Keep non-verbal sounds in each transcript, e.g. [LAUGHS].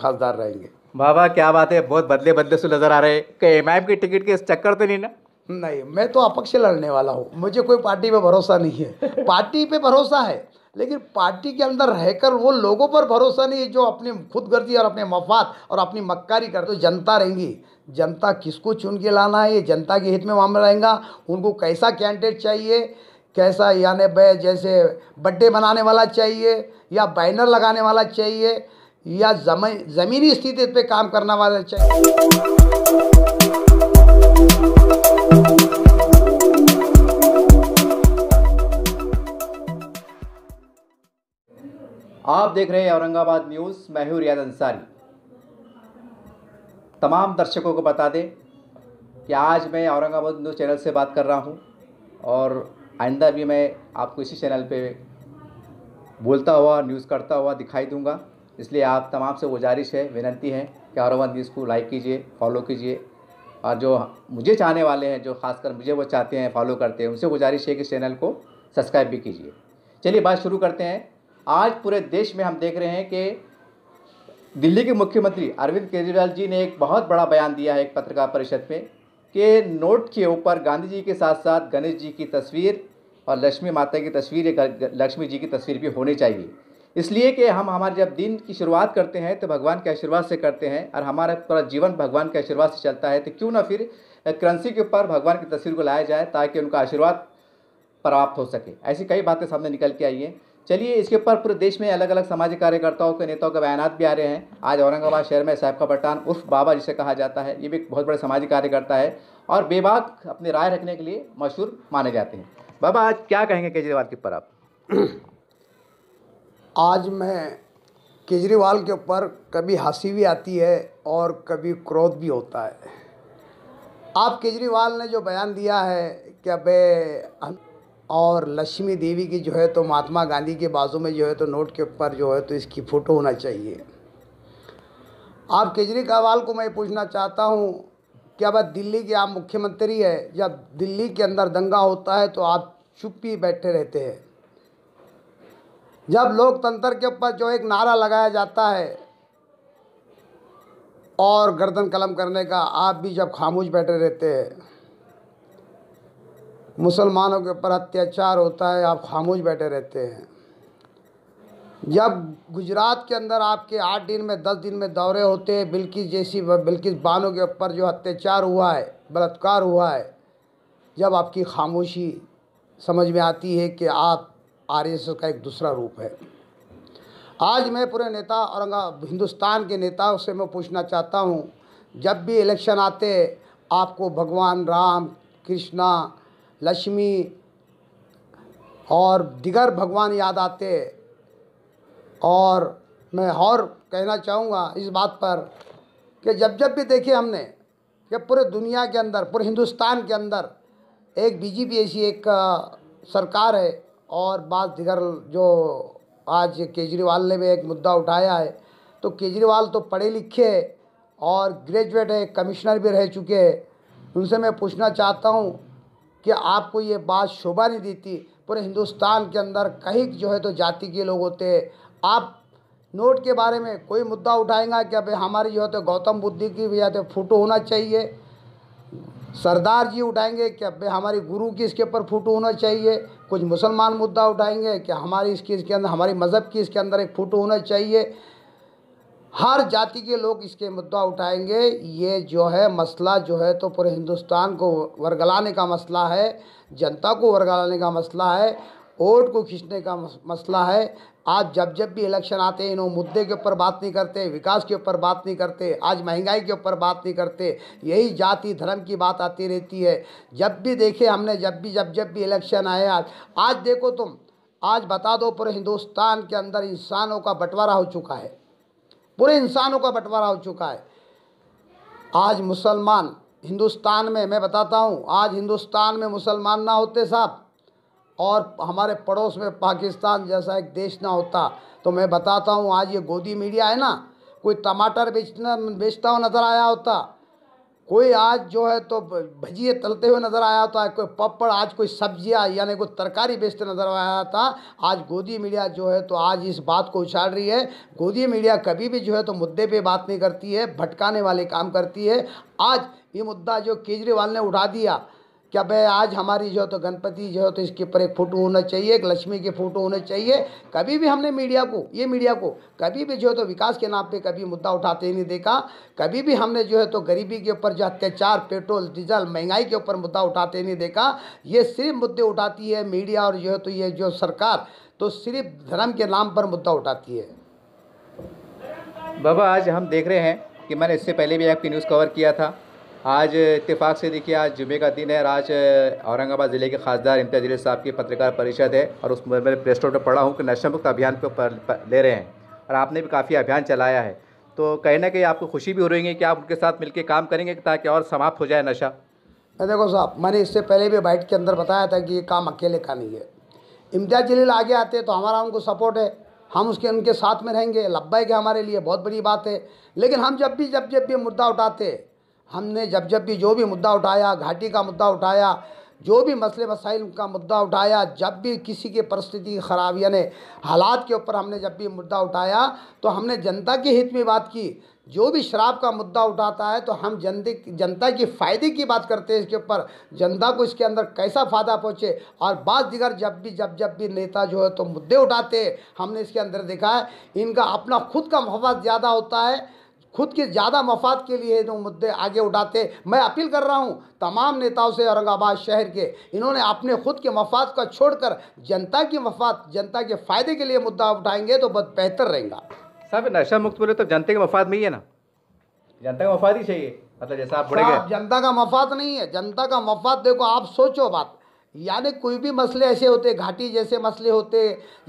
खासदार रहेंगे बाबा क्या बात है बहुत बदले बदले से नजर आ रहे हैं कहीं एम की टिकट के चक्कर तो नहीं ना नहीं मैं तो अपक्ष लड़ने वाला हूँ मुझे कोई पार्टी पे भरोसा नहीं है [LAUGHS] पार्टी पे भरोसा है लेकिन पार्टी के अंदर रहकर वो लोगों पर भरोसा नहीं है जो अपने खुद गर्दी और अपने मफाद और अपनी मक्कारी कर तो जनता रहेंगी जनता किसको चुन के लाना है ये जनता के हित में मामला रहेगा उनको कैसा कैंडिडेट चाहिए कैसा यानी जैसे बर्थडे मनाने वाला चाहिए या बैनर लगाने वाला चाहिए या ज़मीनी स्थिति पे काम करना वाले चाहिए आप देख रहे हैं औरंगाबाद न्यूज़ मैं हूं रियाद अंसारी तमाम दर्शकों को बता दें कि आज मैं औरंगाबाद न्यूज़ चैनल से बात कर रहा हूँ और आइंदा भी मैं आपको इसी चैनल पे बोलता हुआ न्यूज़ करता हुआ दिखाई दूँगा इसलिए आप तमाम से गुजारिश है विनती है कि आरोबंद इसको लाइक कीजिए फॉलो कीजिए और जो मुझे चाहने वाले हैं जो खासकर मुझे वो चाहते हैं फॉलो करते हैं उनसे गुजारिश है कि चैनल को सब्सक्राइब भी कीजिए चलिए बात शुरू करते हैं आज पूरे देश में हम देख रहे हैं कि दिल्ली के मुख्यमंत्री अरविंद केजरीवाल जी ने एक बहुत बड़ा बयान दिया है एक पत्रकार परिषद में कि नोट के ऊपर गांधी जी के साथ साथ गणेश जी की तस्वीर और लक्ष्मी माता की तस्वीर लक्ष्मी जी की तस्वीर भी होनी चाहिए इसलिए कि हम हमारे जब दिन की शुरुआत करते हैं तो भगवान के आशीर्वाद से करते हैं और हमारा पूरा जीवन भगवान के आशीर्वाद से चलता है तो क्यों ना फिर करंसी के ऊपर भगवान की तस्वीर को लाया जाए ताकि उनका आशीर्वाद प्राप्त हो सके ऐसी कई बातें सामने निकल के आई हैं चलिए इसके ऊपर पूरे देश में अलग अलग सामाजिक कार्यकर्ताओं के नेताओं के बयानात भी आ रहे हैं आज औरंगाबाद शहर में साहब का पठान उर्फ बाबा जिसे कहा जाता है ये भी एक बहुत बड़े सामाजिक कार्यकर्ता है और बेबाक अपनी राय रखने के लिए मशहूर माने जाते हैं बाबा आज क्या कहेंगे केजरीवाल के ऊपर आप आज मैं केजरीवाल के ऊपर कभी हंसी भी आती है और कभी क्रोध भी होता है आप केजरीवाल ने जो बयान दिया है कि अब और लक्ष्मी देवी की जो है तो महात्मा गांधी के बाजू में जो है तो नोट के ऊपर जो है तो इसकी फ़ोटो होना चाहिए आप केजरीवाल को मैं पूछना चाहता हूँ कि अब दिल्ली के आप मुख्यमंत्री है जब दिल्ली के अंदर दंगा होता है तो आप चुप ही बैठे रहते हैं जब लोकतंत्र के ऊपर जो एक नारा लगाया जाता है और गर्दन कलम करने का आप भी जब खामोश बैठे रहते हैं मुसलमानों के ऊपर अत्याचार होता है आप खामोश बैठे रहते हैं जब गुजरात के अंदर आपके आठ दिन में दस दिन में दौरे होते हैं बिल्किस जैसी बिल्किस बानों के ऊपर जो अत्याचार हुआ है बलात्कार हुआ है जब आपकी खामोशी समझ में आती है कि आप एस का एक दूसरा रूप है आज मैं पूरे नेता और हिंदुस्तान के नेताओं से मैं पूछना चाहता हूँ जब भी इलेक्शन आते आपको भगवान राम कृष्णा लक्ष्मी और दिगर भगवान याद आते और मैं और कहना चाहूँगा इस बात पर कि जब जब भी देखे हमने कि पूरे दुनिया के अंदर पूरे हिंदुस्तान के अंदर एक बीजेपी ऐसी एक सरकार है और बात दिगर जो आज केजरीवाल ने भी एक मुद्दा उठाया है तो केजरीवाल तो पढ़े लिखे और ग्रेजुएट है कमिश्नर भी रह चुके हैं उनसे मैं पूछना चाहता हूँ कि आपको ये बात शोभा नहीं देती पूरे हिंदुस्तान के अंदर कहीं जो है तो जाति के लोग होते हैं आप नोट के बारे में कोई मुद्दा उठाएंगा कि अभी हमारी जो है तो गौतम बुद्धि की भी या तो फोटो होना चाहिए सरदार जी उठाएंगे कि अब हमारे गुरु की इसके ऊपर फोटो होना चाहिए कुछ मुसलमान मुद्दा उठाएंगे कि हमारी इसकी इसके अंदर हमारी मज़हब की इसके अंदर एक फ़ोटो होना चाहिए हर जाति के लोग इसके मुद्दा उठाएंगे ये जो है मसला जो है तो पूरे हिंदुस्तान को वरगलाने का मसला है जनता को वरगलाने का मसला है वोट को खींचने का मसला है आज जब जब भी इलेक्शन आते हैं इन मुद्दे के ऊपर बात नहीं करते विकास के ऊपर बात नहीं करते आज महंगाई के ऊपर बात नहीं करते यही जाति धर्म की बात आती रहती है जब भी देखे हमने जब भी जब जब भी इलेक्शन आए आज आज देखो तुम आज बता दो पूरे हिंदुस्तान के अंदर इंसानों का बंटवारा हो चुका है पूरे इंसानों का बंटवारा हो चुका है आज मुसलमान हिंदुस्तान में मैं बताता हूँ आज हिंदुस्तान में मुसलमान ना होते साहब और हमारे पड़ोस में पाकिस्तान जैसा एक देश ना होता तो मैं बताता हूँ आज ये गोदी मीडिया है ना कोई टमाटर बेचना बेचता हुआ नज़र आया होता कोई आज जो है तो भजिए तलते हुए नज़र आया होता कोई पपड़ आज कोई सब्जियाँ यानी कोई तरकारी बेचते नज़र आया था आज गोदी मीडिया जो है तो आज इस बात को उछाल रही है गोदी मीडिया कभी भी जो है तो मुद्दे पे बात नहीं करती है भटकाने वाले काम करती है आज ये मुद्दा जो केजरीवाल ने उठा दिया कि अब आज हमारी जो तो गणपति जो तो इसके ऊपर एक फ़ोटो होना चाहिए एक लक्ष्मी के फ़ोटो होने चाहिए कभी भी हमने मीडिया को ये मीडिया को कभी भी जो है तो विकास के नाम पे कभी मुद्दा उठाते ही नहीं देखा कभी भी हमने जो है तो गरीबी के ऊपर जो अत्याचार पेट्रोल डीजल महंगाई के ऊपर मुद्दा उठाते नहीं देखा ये सिर्फ मुद्दे उठाती है मीडिया और जो है तो ये जो सरकार तो सिर्फ धर्म के नाम पर मुद्दा उठाती है बाबा आज हम देख रहे हैं कि मैंने इससे पहले भी आपकी न्यूज़ कवर किया था आज इतफ़ाक़ से देखिए आज जुमे का दिन है और आज औरंगाबाद ज़िले के खासदार इम्तियाज़ जलील साहब की पत्रकार परिषद है और उस मैंने प्रेस नोट में पढ़ा हूँ कि नशा मुक्त अभियान को पर, पर, ले रहे हैं और आपने भी काफ़ी अभियान चलाया है तो कहीं ना कहीं आपको खुशी भी हो रही है कि आप उनके साथ मिलकर काम करेंगे ताकि और समाप्त हो जाए नशा देखो साहब मैंने इससे पहले भी बाइट के अंदर बताया था कि ये काम अकेले का नहीं है इम्तियाज़ जलील आगे आते तो हमारा उनको सपोर्ट है हम उसके उनके साथ में रहेंगे लब्बा के हमारे लिए बहुत बड़ी बात है लेकिन हम जब भी जब जब भी मुद्दा उठाते हमने जब जब भी जो भी मुद्दा उठाया घाटी का मुद्दा उठाया जो भी मसले मसाइल का मुद्दा उठाया जब भी किसी के परिस्थिति की ख़राब यानी हालात के ऊपर हमने जब भी मुद्दा उठाया तो हमने जनता के हित में बात की जो भी शराब का मुद्दा उठाता है तो हम जनते जनता के फ़ायदे की बात करते हैं इसके ऊपर जनता को इसके अंदर कैसा फ़ायदा पहुँचे और बाद दिगर जब भी जब जब भी नेता जो है तो मुद्दे उठाते हैं हमने इसके अंदर देखा है इनका अपना खुद का मफाद ज़्यादा होता है खुद के ज़्यादा मफाद के लिए जो मुद्दे आगे उठाते मैं अपील कर रहा हूँ तमाम नेताओं से औरंगाबाद शहर के इन्होंने अपने खुद के मफाद का छोड़कर जनता के मफाद जनता के फ़ायदे के लिए मुद्दा उठाएंगे तो बहुत बेहतर रहेगा साहब नशा मुक्त बोले तो जनता के मफाद में ही है ना जनता का मफाद ही चाहिए मतलब जैसा आप जनता का मफाद नहीं है जनता का मफाद देखो आप सोचो बात यानी कोई भी मसले ऐसे होते घाटी जैसे मसले होते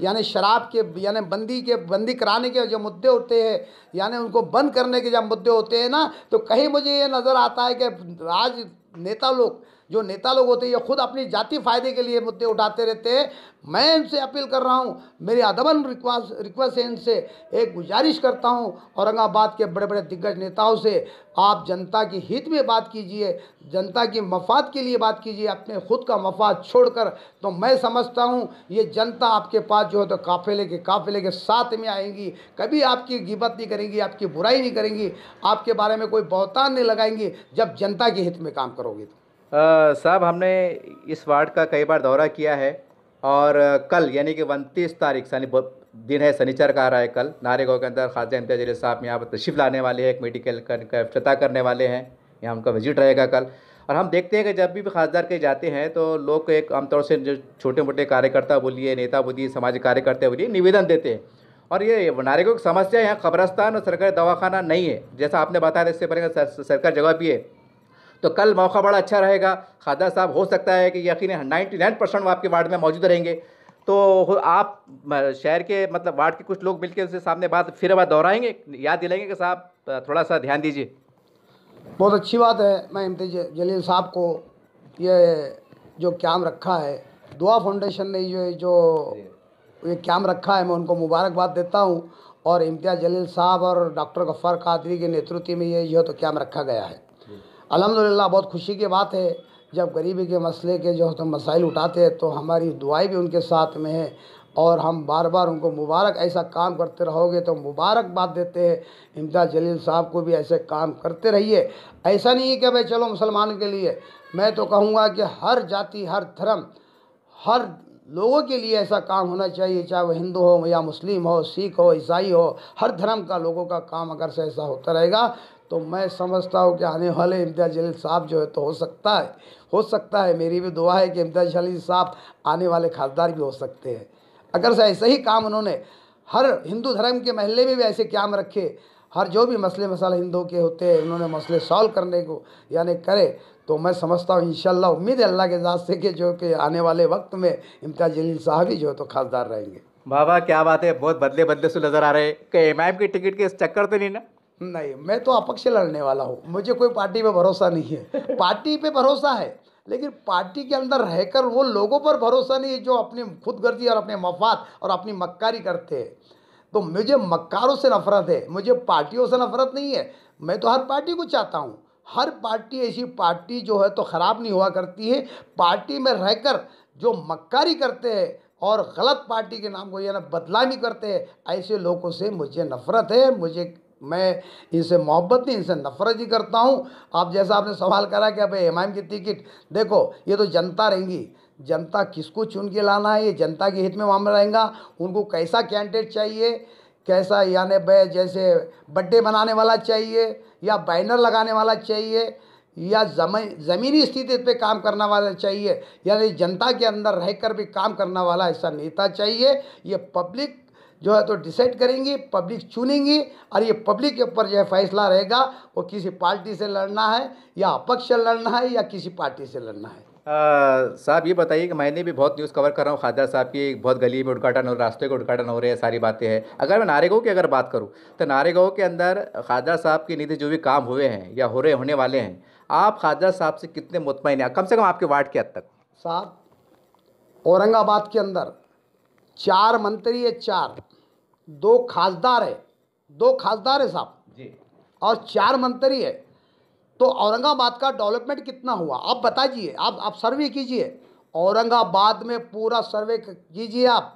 यानी शराब के यानी बंदी के बंदी कराने के जो मुद्दे होते हैं यानी उनको बंद करने के जब मुद्दे होते हैं ना तो कहीं मुझे ये नज़र आता है कि राजनेता नेता लोग जो नेता लोग होते हैं ये खुद अपनी जाति फायदे के लिए मुद्दे उठाते रहते हैं मैं इनसे अपील कर रहा हूँ मेरी अदबन रिक्वेस्ट रिक्वेस्ट है इनसे एक गुजारिश करता हूँ औरंगाबाद के बड़े बड़े दिग्गज नेताओं से आप जनता के हित में बात कीजिए जनता के मफाद के लिए बात कीजिए अपने खुद का मफाद छोड़कर तो मैं समझता हूँ ये जनता आपके पास जो है तो काफिले के काफिले के साथ में आएंगी कभी आपकी गिबत नहीं करेंगी आपकी बुराई नहीं करेंगी आपके बारे में कोई बहुतान नहीं लगाएंगी जब जनता के हित में काम करोगे तो साहब हमने इस वार्ड का कई बार दौरा किया है और कल यानी कि उनतीस तारीख यानी दिन है शनिचर का आ रहा है कल नारेगा के अंदर ख्वाजा इम्तियाज अली साहब यहाँ पर तशीफ लाने वाले हैं एक मेडिकल का अफ्तः करने वाले हैं यहाँ उनका विजिट रहेगा कल और हम देखते हैं कि जब भी खासदार के जाते हैं तो लोग एक आमतौर से जो छोटे मोटे कार्यकर्ता बोलिए नेता बोलिए सामाजिक कार्यकर्ता बोलिए निवेदन देते हैं और ये नारेगा की समस्या यहाँ कब्रस्तान और सरकारी दवाखाना नहीं है जैसा आपने बताया इससे पहले सरकारी जगह भी है तो कल मौका बड़ा अच्छा रहेगा खादा साहब हो सकता है कि यकीन नाइन्टी नाइन परसेंट वो आपके वार्ड में मौजूद रहेंगे तो आप शहर के मतलब वार्ड के कुछ लोग मिलकर उनसे सामने बात फिर बात दोहराएंगे याद दिलाएंगे कि साहब थोड़ा सा ध्यान दीजिए बहुत अच्छी बात है मैं इम्तिज जलील साहब को ये जो क्याम रखा है दुआ फाउंडेशन ने जो जो ये क्याम रखा है मैं उनको मुबारकबाद देता हूँ और इम्तियाज़ जलील साहब और डॉक्टर गफ्फार कादरी के नेतृत्व में ये जो तो क्याम रखा गया है अलहमदिल्ला बहुत खुशी की बात है जब गरीबी के मसले के जो तो मसाइल उठाते हैं तो हमारी दुआएं भी उनके साथ में है और हम बार बार उनको मुबारक ऐसा काम करते रहोगे तो मुबारकबाद देते हैं इमदाद जलील साहब को भी ऐसे काम करते रहिए ऐसा नहीं है कि भाई चलो मुसलमान के लिए मैं तो कहूँगा कि हर जाति हर धर्म हर लोगों के लिए ऐसा काम होना चाहिए चाहे वो हिंदू हो या मुस्लिम हो सिख हो ईसाई हो हर धर्म का लोगों का काम अगर से ऐसा होता रहेगा तो मैं समझता हूँ कि आने वाले इम्तियाज़ जलील साहब जो है तो हो सकता है हो सकता है मेरी भी दुआ है कि इम्तियाज़ जलील साहब आने वाले खासदार भी हो सकते हैं अगर से ऐसे ही काम उन्होंने हर हिंदू धर्म के महल्ले में भी ऐसे क्याम रखे हर जो भी मसले मसाले हिंदुओं के होते हैं उन्होंने मसले सॉल्व करने को यानी करे तो मैं समझता हूँ इन उम्मीद है अल्लाह के जहाज़ से कि जो कि आने वाले वक्त में इम्तियाज़ जलील साहब ही जो है तो खासदार रहेंगे बाबा क्या बात है बहुत बदले बदले से नज़र आ रहे हैं कि एम की टिकट के इस चक्कर तो नहीं ना नहीं मैं तो अपक्ष लड़ने वाला हूँ मुझे कोई पार्टी पे भरोसा नहीं है पार्टी पे भरोसा है लेकिन पार्टी के अंदर रहकर वो लोगों पर भरोसा नहीं है जो अपनी खुद गर्दी और अपने मफाद और अपनी मक्कारी करते हैं तो मुझे मक्कारों से नफरत है मुझे पार्टियों से नफरत नहीं है मैं तो हर पार्टी को चाहता हूँ हर पार्टी ऐसी पार्टी जो है तो ख़राब नहीं हुआ करती है पार्टी में रहकर जो मक्कारी करते हैं और गलत पार्टी के नाम को यानी बदलामी करते हैं ऐसे लोगों से मुझे नफरत है मुझे मैं इनसे मोहब्बत नहीं इनसे नफरत ही करता हूँ आप जैसा आपने सवाल करा कि भाई एम की टिकट देखो ये तो जनता रहेंगी जनता किसको चुन के लाना है ये जनता के हित में मामला रहेगा उनको कैसा कैंडिडेट चाहिए कैसा यानी भाई जैसे बड्डे बनाने वाला चाहिए या बैनर लगाने वाला चाहिए या जमी ज़मीनी स्थिति पे काम करना वाला चाहिए यानी जनता के अंदर रहकर भी काम करना वाला ऐसा नेता चाहिए ये पब्लिक जो है तो डिसाइड करेंगी पब्लिक चुनेंगी और ये पब्लिक के ऊपर जो है फैसला रहेगा वो किसी पार्टी से लड़ना है या अपक्ष से लड़ना है या किसी पार्टी से लड़ना है साहब ये बताइए कि मैंने भी बहुत न्यूज़ कवर कर रहा हूँ खादर साहब की बहुत गली में उद्घाटन हो रास्ते के उद्घाटन हो रहे हैं सारी बातें हैं अगर मैं नारेगांव की अगर बात करूँ तो नारेगांव के अंदर खादर साहब की नीति जो भी काम हुए हैं या हो रहे होने वाले हैं आप खादर साहब से कितने मुतमिन हैं कम से कम आपके वार्ड के हद तक साहब औरंगाबाद के अंदर चार मंत्री है चार दो खासदार है दो खासदार है साहब जी और चार मंत्री है तो औरंगाबाद का डेवलपमेंट कितना हुआ आप बताइए आप आप सर्वे कीजिए औरंगाबाद में पूरा सर्वे कीजिए आप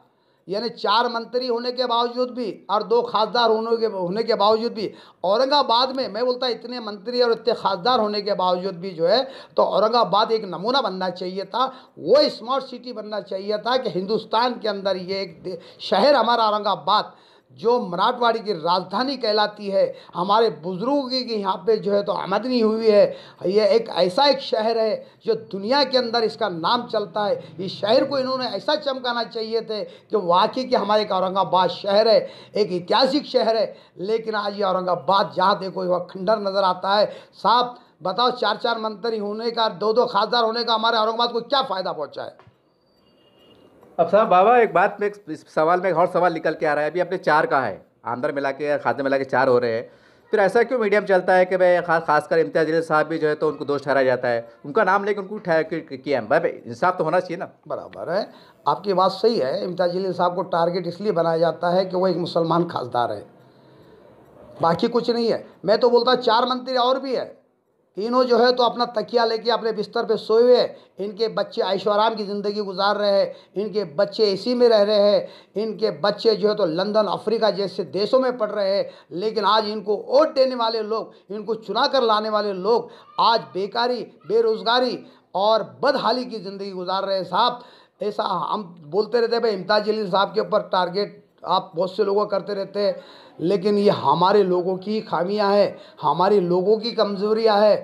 यानी चार मंत्री होने के बावजूद भी और दो खासदार होने के होने के बावजूद भी औरंगाबाद में मैं बोलता इतने मंत्री और इतने खासदार होने के बावजूद भी जो है तो औरंगाबाद एक नमूना बनना चाहिए था वो स्मार्ट सिटी बनना चाहिए था कि हिंदुस्तान के अंदर ये एक शहर हमारा औरंगाबाद जो मराठवाड़ी की राजधानी कहलाती है हमारे बुज़ुर्गों की यहाँ पे जो है तो आमदनी हुई है ये एक ऐसा एक शहर है जो दुनिया के अंदर इसका नाम चलता है इस शहर को इन्होंने ऐसा चमकाना चाहिए थे कि वाकई कि हमारे एक औरंगाबाद शहर है एक ऐतिहासिक शहर है लेकिन आज ये औरंगाबाद जहाँ देखो वह खंडर नज़र आता है साफ बताओ चार चार मंत्री होने का दो दो खासदार होने का हमारे औरंगाबाद को क्या फ़ायदा पहुँचा है अब साहब बाबा एक बात में एक सवाल में एक और सवाल निकल के आ रहा है अभी आपने चार कहा है आंध्र मिला के खाते मिला के चार हो रहे हैं फिर ऐसा क्यों मीडियम चलता है कि भाई खास खासकर इम्तियाज अली साहब भी जो है तो उनको दोष ठहराया जाता है उनका नाम लेकर उनको ठहरा किया है भाई इंसाफ तो होना चाहिए ना बराबर है आपकी बात सही है इम्तियाज अली साहब को टारगेट इसलिए बनाया जाता है कि वो एक मुसलमान खासदार है बाकी कुछ नहीं है मैं तो बोलता चार मंत्री और भी है तीनों जो है तो अपना तकिया लेके अपने बिस्तर पे सोए हुए इनके बच्चे ऐशोराम की ज़िंदगी गुजार रहे हैं इनके बच्चे इसी में रह रहे हैं इनके बच्चे जो है तो लंदन अफ्रीका जैसे देशों में पढ़ रहे हैं लेकिन आज इनको वोट देने वाले लोग इनको चुना कर लाने वाले लोग आज बेकारी बेरोज़गारी और बदहाली की ज़िंदगी गुजार रहे हैं साहब ऐसा हम बोलते रहते भाई इम्ताज जलील साहब के ऊपर टारगेट आप बहुत से लोगों करते रहते हैं लेकिन ये हमारे लोगों की खामियां है हमारे लोगों की कमज़ोरियाँ है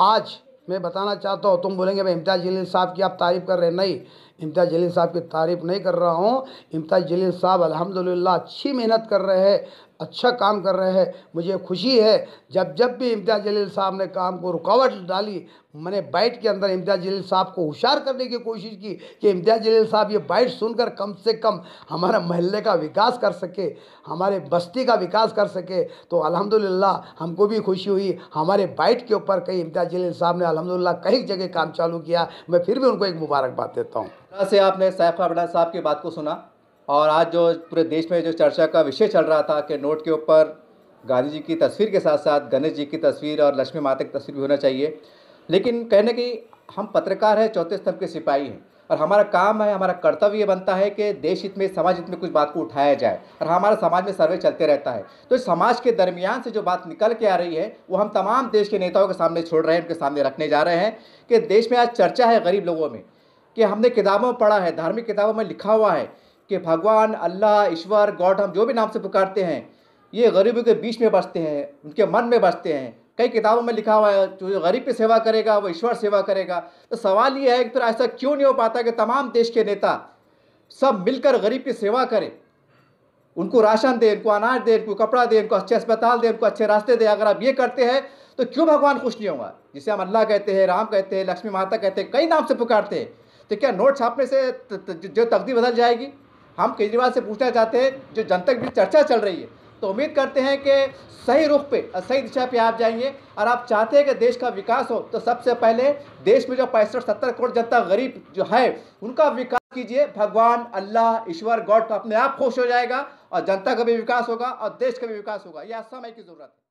आज मैं बताना चाहता हूँ तुम बोलेंगे भाई इम्तियाज़ जलील साहब की आप तारीफ़ कर रहे हैं नहीं इम्तियाज़ जलील साहब की तारीफ़ नहीं कर रहा हूँ इम्तियाज़ जलील साहब अलहमदिल्ला अच्छी मेहनत कर रहे हैं अच्छा काम कर रहे हैं मुझे खुशी है जब जब भी इम्तियाज़ जलील साहब ने काम को रुकावट डाली मैंने बाइट के अंदर इम्तियाज़ जलील साहब को होशियार करने की कोशिश की कि इम्तियाज़ जलील साहब ये बाइट सुनकर कम से कम हमारे महल्ले का विकास कर सके हमारे बस्ती का विकास कर सके तो अल्हम्दुलिल्लाह हमको भी खुशी हुई हमारे बाइट के ऊपर कई इम्तियाज़ जलील साहब ने अलहमदिल्ला कई जगह काम चालू किया मैं फिर भी उनको एक मुबारकबाद देता हूँ से आपने सैफ खाबड़ा साहब की बात को सुना और आज जो पूरे देश में जो चर्चा का विषय चल रहा था कि नोट के ऊपर गांधी जी की तस्वीर के साथ साथ गणेश जी की तस्वीर और लक्ष्मी माता की तस्वीर भी होना चाहिए लेकिन कहने की हम पत्रकार हैं चौथे स्तंभ के सिपाही हैं और हमारा काम है हमारा कर्तव्य ये बनता है कि देश हित में समाज हित में कुछ बात को उठाया जाए और हमारा समाज में सर्वे चलते रहता है तो समाज के दरमियान से जो बात निकल के आ रही है वो हम तमाम देश के नेताओं के सामने छोड़ रहे हैं उनके सामने रखने जा रहे हैं कि देश में आज चर्चा है गरीब लोगों में कि हमने किताबों में पढ़ा है धार्मिक किताबों में लिखा हुआ है कि भगवान अल्लाह ईश्वर गॉड हम जो भी नाम से पुकारते हैं ये गरीबों के बीच में बसते हैं उनके मन में बसते हैं कई किताबों में लिखा हुआ है जो गरीब की सेवा करेगा वो ईश्वर सेवा करेगा तो सवाल ये है कि फिर ऐसा क्यों नहीं हो पाता कि तमाम देश के नेता सब मिलकर गरीब की सेवा करें उनको राशन दें उनको अनाज दें उनको कपड़ा दें उनको अच्छे अस्पताल दें उनको अच्छे रास्ते दें अगर आप ये करते हैं तो क्यों भगवान खुश नहीं होगा जिसे हम अल्लाह कहते हैं राम कहते हैं लक्ष्मी माता कहते हैं कई नाम से पुकारते हैं तो क्या नोट छापने से जो तकदीर बदल जाएगी हम केजरीवाल से पूछना चाहते हैं जो जनता के बीच चर्चा चल रही है तो उम्मीद करते हैं कि सही रुख पे सही दिशा पे आप जाएंगे और आप चाहते हैं कि देश का विकास हो तो सबसे पहले देश में जो पैंसठ सत्तर करोड़ जनता गरीब जो है उनका विकास कीजिए भगवान अल्लाह ईश्वर गॉड तो अपने आप खुश हो जाएगा और जनता का भी विकास होगा और देश का भी विकास होगा यह समय की जरूरत है